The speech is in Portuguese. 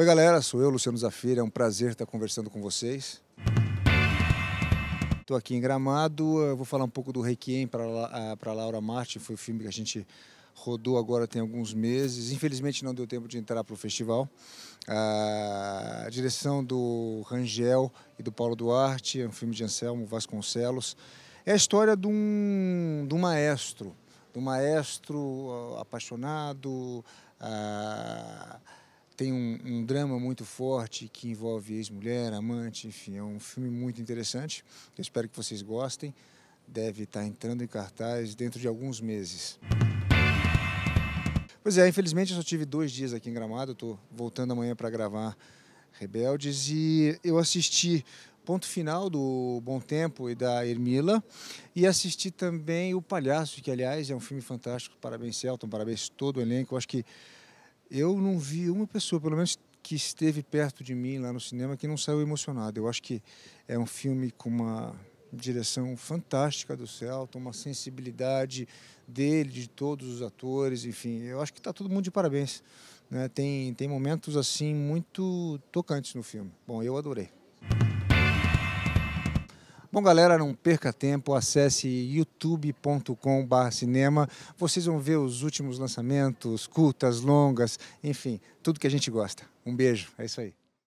Oi, galera, sou eu, Luciano Zafira. É um prazer estar conversando com vocês. Estou aqui em Gramado, eu vou falar um pouco do Requiem para ah, Laura Martin. Foi o filme que a gente rodou agora tem alguns meses. Infelizmente não deu tempo de entrar para o festival. A direção do Rangel e do Paulo Duarte, é um filme de Anselmo Vasconcelos. É a história de um, de um maestro, de um maestro ah, apaixonado. A ah, tem um, um, drama muito forte que envolve ex-mulher, amante, enfim, é um filme muito interessante. Eu espero que vocês gostem. Deve estar entrando em cartaz dentro de alguns meses. Pois é, infelizmente eu só tive dois dias aqui em Gramado. Estou voltando amanhã para gravar Rebeldes e eu assisti ponto final do Bom Tempo e da Ermila e assisti também o Palhaço, que aliás é um filme fantástico. Parabéns Celton, parabéns todo o elenco. Eu acho que eu não vi uma pessoa, pelo menos que esteve perto de mim lá no cinema, que não saiu emocionado. Eu acho que é um filme com uma direção fantástica do Celton, uma sensibilidade dele, de todos os atores, enfim. Eu acho que está todo mundo de parabéns. Né? Tem, tem momentos assim muito tocantes no filme. Bom, eu adorei. Bom, galera, não perca tempo, acesse youtube.com.br cinema. Vocês vão ver os últimos lançamentos, curtas, longas, enfim, tudo que a gente gosta. Um beijo, é isso aí.